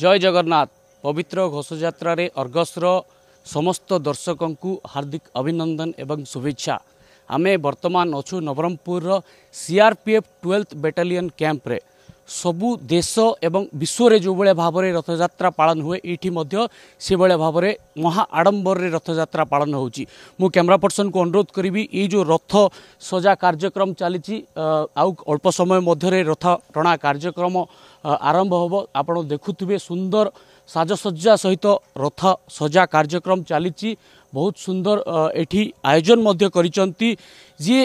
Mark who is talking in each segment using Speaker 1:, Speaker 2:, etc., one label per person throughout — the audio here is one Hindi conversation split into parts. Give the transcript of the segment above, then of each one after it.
Speaker 1: जय जगन्नाथ पवित्र घोषणा अर्गस्रो समस्त दर्शकको हार्दिक अभिनंदन एवं शुभेच्छा आमे बर्तमान अच्छु नवरङपुर सिआरपिएफ ट्वेल्थ बेटालियन रे ସବୁ ଦେଶ ଏବଂ ବିଶ୍ୱରେ ଯେଉଁଭଳିଆ ଭାବରେ ରଥଯାତ୍ରା ପାଳନ ହୁଏ ଏଇଠି ମଧ୍ୟ ସେଭଳିଆ ଭାବରେ ମହା ଆଡ଼ମ୍ବରରେ ରଥଯାତ୍ରା ପାଳନ ହେଉଛି ମୁଁ କ୍ୟାମେରା ପର୍ସନକୁ ଅନୁରୋଧ କରିବି ଏଇ ଯେଉଁ ରଥ ସଜା କାର୍ଯ୍ୟକ୍ରମ ଚାଲିଛି ଆଉ ଅଳ୍ପ ସମୟ ମଧ୍ୟରେ ରଥ ଟଣା କାର୍ଯ୍ୟକ୍ରମ ଆରମ୍ଭ ହେବ ଆପଣ ଦେଖୁଥିବେ ସୁନ୍ଦର ସାଜସଜ୍ଜା ସହିତ ରଥ ସଜା କାର୍ଯ୍ୟକ୍ରମ ଚାଲିଛି बहुत सुंदर एठी आयोजन जी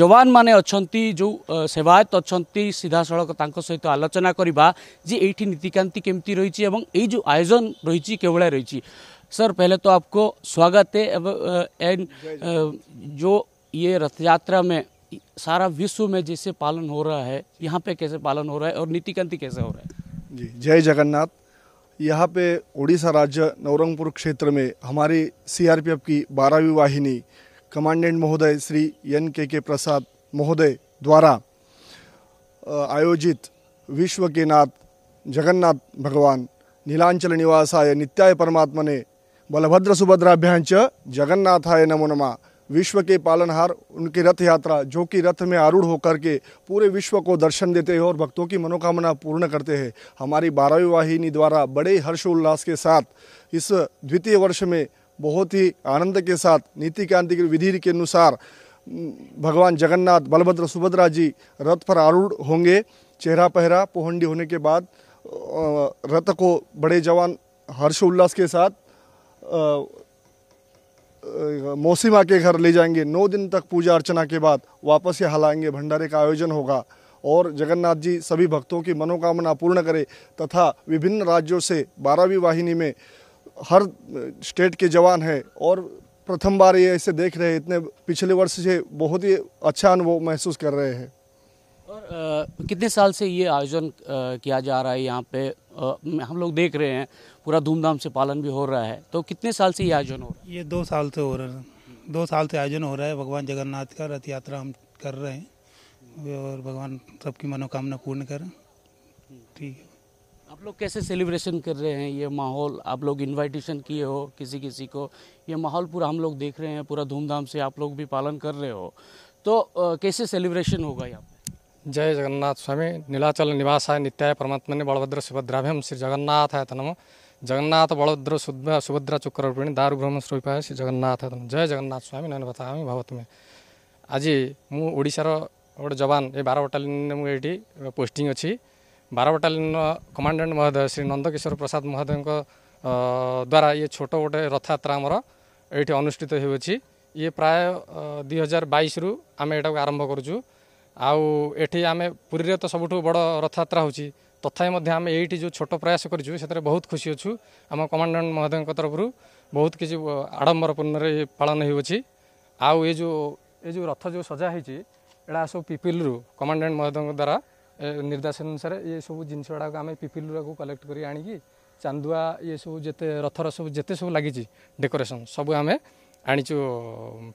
Speaker 1: जवान माने मैंने जो सेवायत अच्छा सीधा सड़क सहित आलोचना करवा जी ये नीतिकांति केमती रही है जो आयोजन रही भाई रही सर पहले तो आपको स्वागत है जो ये रथयात्रा में सारा विश्व में जैसे पालन हो रहा है यहाँ पे कैसे पालन हो रहा है और नीतिकांति कैसे हो रहा
Speaker 2: है जी जय जगन्नाथ यहाँ पे उड़ीसा राज्य नवरंगपुर क्षेत्र में हमारी सीआरपीएफ की बारहवीं वाहिनी कमांडेंट महोदय श्री एन के के प्रसाद महोदय द्वारा आयोजित विश्व के नाथ जगन्नाथ भगवान नीलांचल निवासाय नित्याय परमात्मने बलभद्र सुभद्राभ्यांच जगन्नाथाय नमो नमः विश्व के पालनहार उनकी रथ यात्रा जो कि रथ में आरूढ़ होकर के पूरे विश्व को दर्शन देते हैं और भक्तों की मनोकामना पूर्ण करते हैं हमारी बारहवीं वाहिनी द्वारा बड़े हर्षोल्लास के साथ इस द्वितीय वर्ष में बहुत ही आनंद के साथ नीति कांति की विधि के अनुसार भगवान जगन्नाथ बलभद्र सुभद्रा जी रथ पर आरूढ़ होंगे चेहरा पहरा पोहंडी होने के बाद रथ को बड़े जवान हर्षोल्लास के साथ मौसीमा के घर ले जाएंगे नौ दिन तक पूजा अर्चना के बाद वापस यहाँ लाएंगे भंडारे का आयोजन होगा और जगन्नाथ जी सभी भक्तों की मनोकामना पूर्ण करें तथा विभिन्न राज्यों से बारहवीं वाहिनी में हर स्टेट के जवान हैं और प्रथम बार ये ऐसे देख रहे हैं इतने पिछले वर्ष से बहुत ही अच्छा अनुभव महसूस कर रहे हैं
Speaker 1: और आ, कितने साल से ये आयोजन किया जा रहा है यहाँ पे आ, हम लोग देख रहे हैं पूरा धूमधाम से पालन भी हो रहा है तो कितने साल से ये आयोजन हो रहा
Speaker 3: है ये दो साल से हो रहा है दो साल से आयोजन हो रहा है भगवान जगन्नाथ का रथ यात्रा हम कर रहे हैं और भगवान सबकी मनोकामना पूर्ण करें ठीक है
Speaker 1: आप लोग कैसे सेलिब्रेशन कर रहे हैं ये माहौल आप लोग इनविटेशन किए हो किसी किसी को ये माहौल पूरा हम लोग
Speaker 3: देख रहे हैं पूरा धूमधाम से आप लोग भी पालन कर रहे हो तो आ, कैसे सेलिब्रेशन होगा यहाँ जय जगन्नाथ स्वामी नीलाचल निवासाय नित्याय परमात्मने बलभद्र सुभद्राभ्यम श्री जगन्नाथाय तनम जगन्नाथ बलभद्र सुद्भ सुभद्रा चुक्रपिणी दारू ब्रह्म स्वरूपाय श्री जगन्नाथ तनम जय जगन्नाथ स्वामी नयन बतामि भवतमे ଆଜି ମୁଁ ଓଡ଼ିଶାର ଗୋଟେ ଜବାନ ଏ ବାର ବଟାଲିୟନରେ ମୁଁ ଏଇଠି ପୋଷ୍ଟିଂ ଅଛି ବାର ବଟାଲିୟନର କମାଣ୍ଡାଣ୍ଟ ମହୋଦୟ ଶ୍ରୀ ନନ୍ଦକିଶୋର ପ୍ରସାଦ ମହୋଦୟଙ୍କ ଦ୍ୱାରା ଇଏ ଛୋଟ ଗୋଟେ ରଥଯାତ୍ରା ଆମର ଏଇଠି ଅନୁଷ୍ଠିତ ହେଉଅଛି ଇଏ ପ୍ରାୟ ଦୁଇ ହଜାର ବାଇଶରୁ ଆମେ ଏଇଟାକୁ ଆରମ୍ଭ କରୁଛୁ ଆଉ ଏଠି ଆମେ ପୁରୀରେ ତ ସବୁଠୁ ବଡ଼ ରଥଯାତ୍ରା ହେଉଛି ତଥାପି ମଧ୍ୟ ଆମେ ଏଇଠି ଯେଉଁ ଛୋଟ ପ୍ରୟାସ କରିଛୁ ସେଥିରେ ବହୁତ ଖୁସି ଅଛୁ ଆମ କମାଣ୍ଡାଣ୍ଟ ମହୋଦୟଙ୍କ ତରଫରୁ ବହୁତ କିଛି ଆଡ଼ମ୍ବରପୂର୍ଣ୍ଣରେ ପାଳନ ହେଉଅଛି ଆଉ ଏ ଯେଉଁ ଏ ଯେଉଁ ରଥ ଯେଉଁ ସଜା ହେଇଛି ଏଇଟା ସବୁ ପିପିଲରୁ କମାଣ୍ଡାଣ୍ଟ ମହୋଦୟଙ୍କ ଦ୍ୱାରା ନିର୍ଦ୍ଦେଶ ଅନୁସାରେ ଇଏ ସବୁ ଜିନିଷ ଗୁଡ଼ାକ ଆମେ ପିପିଲୁରାକୁ କଲେକ୍ଟ କରି ଆଣିକି ଚାନ୍ଦୁଆ ଇଏ ସବୁ ଯେତେ ରଥର ସବୁ ଯେତେ ସବୁ ଲାଗିଛି ଡେକୋରେସନ୍ ସବୁ ଆମେ ଆଣିଛୁ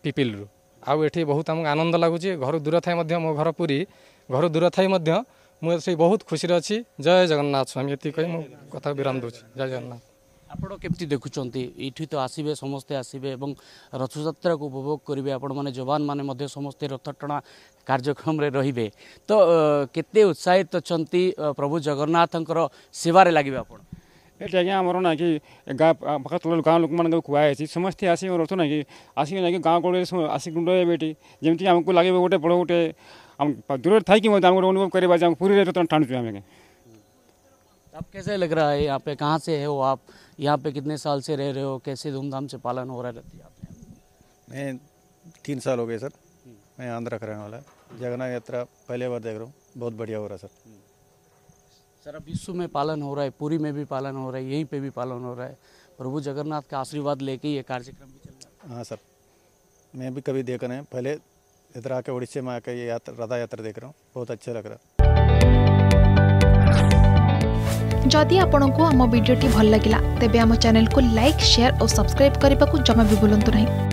Speaker 3: ପିପିଲରୁ ଆଉ ଏଠି ବହୁତ ଆମକୁ ଆନନ୍ଦ ଲାଗୁଛି ଘରୁ ଦୂର ଥାଇ ମଧ୍ୟ ମୋ ଘର ପୁରୀ ଘରୁ ଦୂର ଥାଇ ମଧ୍ୟ ମୁଁ ସେଇ ବହୁତ ଖୁସିରେ ଅଛି ଜୟ ଜଗନ୍ନାଥ ସ୍ୱାମୀ ଏତିକି କହି ମୁଁ କଥା ବିରାମ ଦେଉଛି ଜୟ ଜଗନ୍ନାଥ ଆପଣ କେମିତି ଦେଖୁଛନ୍ତି ଏଇଠି ତ ଆସିବେ ସମସ୍ତେ ଆସିବେ ଏବଂ
Speaker 1: ରଥଯାତ୍ରାକୁ ଉପଭୋଗ କରିବେ ଆପଣମାନେ ଯବାନମାନେ ମଧ୍ୟ ସମସ୍ତେ ରଥଟଣା କାର୍ଯ୍ୟକ୍ରମରେ ରହିବେ ତ କେତେ ଉତ୍ସାହିତ ଅଛନ୍ତି ପ୍ରଭୁ ଜଗନ୍ନାଥଙ୍କର ସେବାରେ ଲାଗିବେ ଆପଣ
Speaker 3: એટલે અહીંયા અમારો ना कि गाँव ફક્ત ગામ લોકો મને ખુવાય છે સમજથી આસી અમારો હતો ને કે આસી ને કે ગાં કોળે આસી ગુંડો બેટી જેમથી ଆମକୁ લાગે ଗୋଟେ ବଡ଼ ଗୋଟେ આમ દૂર થાય કે ଗୋଟେ
Speaker 1: आप कैसे लग रहा है यहाँ पे कहाँ से है हो आप यहाँ पे कितने साल से रह रहे हो कैसे धूमधाम से पालन हो रहा रहती है
Speaker 3: आपने मैं तीन साल हो गए सर मैं आंध्र का रहने वाला जगन्नाथ यात्रा पहले बार देख रहा हूँ बहुत बढ़िया हो रहा है सर
Speaker 1: सारा विश्व में पालन हो रहा है पूरी में भी पालन हो रहा है यहीं पे भी पालन हो रहा है प्रभु जगन्नाथ का आशीर्वाद लेके ये कार्यक्रम भी चल
Speaker 3: रहा है हाँ सर मैं भी कभी देख रहे हैं पहले इधर आके उड़ीसा में आकर ये यात्रा रथा यात्रा देख रहा हूँ बहुत अच्छा लग रहा जदि आपण को आम भिडी भल लगा तेब आम को लाइक सेयार और सब्सक्राइब करने को जमा भी बुलां नहीं